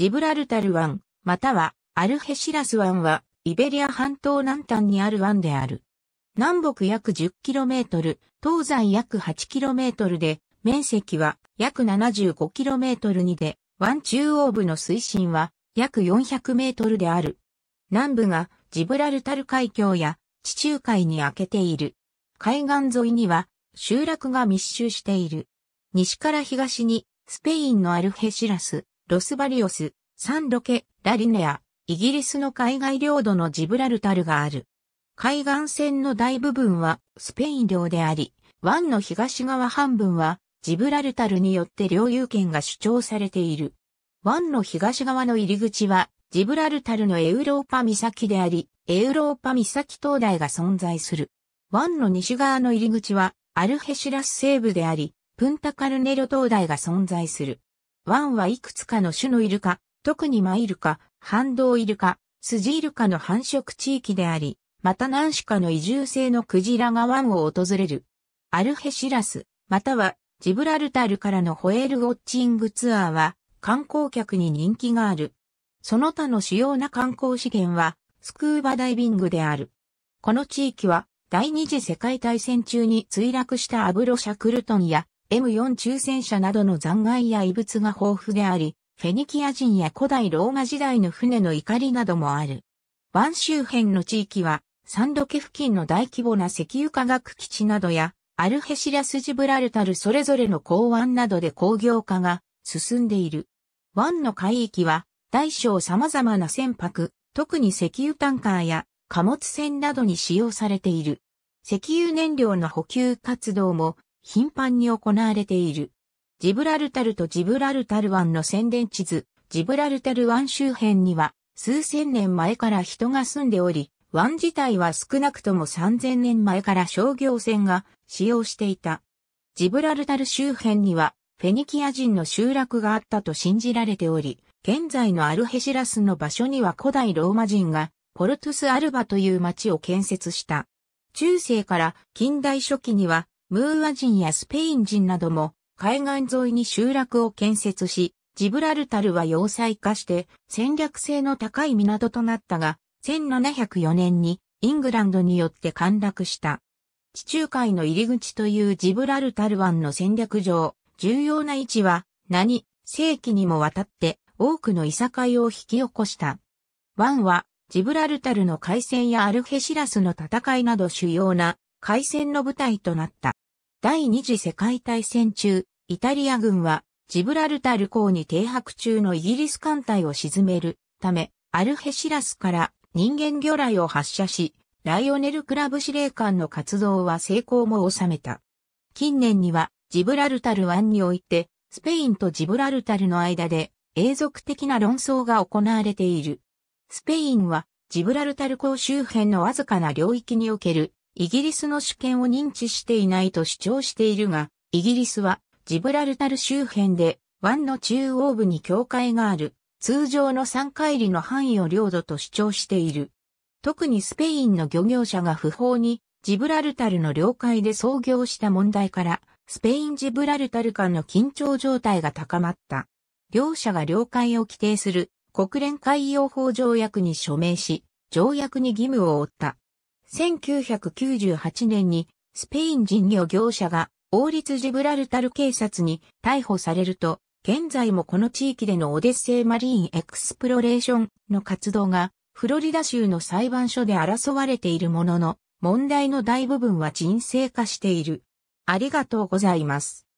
ジブラルタル湾、またはアルヘシラス湾は、イベリア半島南端にある湾である。南北約 10km、東西約 8km で、面積は約 75km にで、湾中央部の水深は約 400m である。南部がジブラルタル海峡や地中海に開けている。海岸沿いには集落が密集している。西から東にスペインのアルヘシラス、ロスバリオス、サンロケ、ラリネア、イギリスの海外領土のジブラルタルがある。海岸線の大部分はスペイン領であり、湾の東側半分はジブラルタルによって領有権が主張されている。湾の東側の入り口はジブラルタルのエウローパ岬であり、エウローパ岬灯台が存在する。湾の西側の入り口はアルヘシラス西部であり、プンタカルネロ灯台が存在する。ワンはいくつかの種のイルカ、特にマイルカ、ハンドウイルカ、スジイルカの繁殖地域であり、また何種かの移住性のクジラが湾を訪れる。アルヘシラス、またはジブラルタルからのホエールウォッチングツアーは観光客に人気がある。その他の主要な観光資源はスクーバダイビングである。この地域は第二次世界大戦中に墜落したアブロシャクルトンや M4 中戦車などの残骸や遺物が豊富であり、フェニキア人や古代ローマ時代の船の怒りなどもある。湾周辺の地域は、サンドケ付近の大規模な石油化学基地などや、アルヘシラスジブラルタルそれぞれの港湾などで工業化が進んでいる。湾の海域は、大小様々な船舶、特に石油タンカーや貨物船などに使用されている。石油燃料の補給活動も頻繁に行われている。ジブラルタルとジブラルタル湾の宣伝地図、ジブラルタル湾周辺には数千年前から人が住んでおり、湾自体は少なくとも3000年前から商業船が使用していた。ジブラルタル周辺にはフェニキア人の集落があったと信じられており、現在のアルヘシラスの場所には古代ローマ人がポルトゥスアルバという町を建設した。中世から近代初期にはムーア人やスペイン人なども海岸沿いに集落を建設し、ジブラルタルは要塞化して戦略性の高い港となったが、1704年にイングランドによって陥落した。地中海の入り口というジブラルタル湾の戦略上、重要な位置は、何、世紀にもわたって多くのいさかいを引き起こした。湾は、ジブラルタルの海戦やアルヘシラスの戦いなど主要な海戦の舞台となった。第二次世界大戦中、イタリア軍はジブラルタル港に停泊中のイギリス艦隊を沈めるため、アルヘシラスから人間魚雷を発射し、ライオネルクラブ司令官の活動は成功も収めた。近年にはジブラルタル湾において、スペインとジブラルタルの間で永続的な論争が行われている。スペインはジブラルタル港周辺のわずかな領域におけるイギリスの主権を認知していないと主張しているが、イギリスはジブラルタル周辺で湾の中央部に境界がある通常の三海里の範囲を領土と主張している。特にスペインの漁業者が不法にジブラルタルの領海で操業した問題から、スペインジブラルタル間の緊張状態が高まった。両者が領海を規定する国連海洋法条約に署名し、条約に義務を負った。1998年にスペイン人漁業者が王立ジブラルタル警察に逮捕されると、現在もこの地域でのオデッセイマリーンエクスプロレーションの活動がフロリダ州の裁判所で争われているものの、問題の大部分は人生化している。ありがとうございます。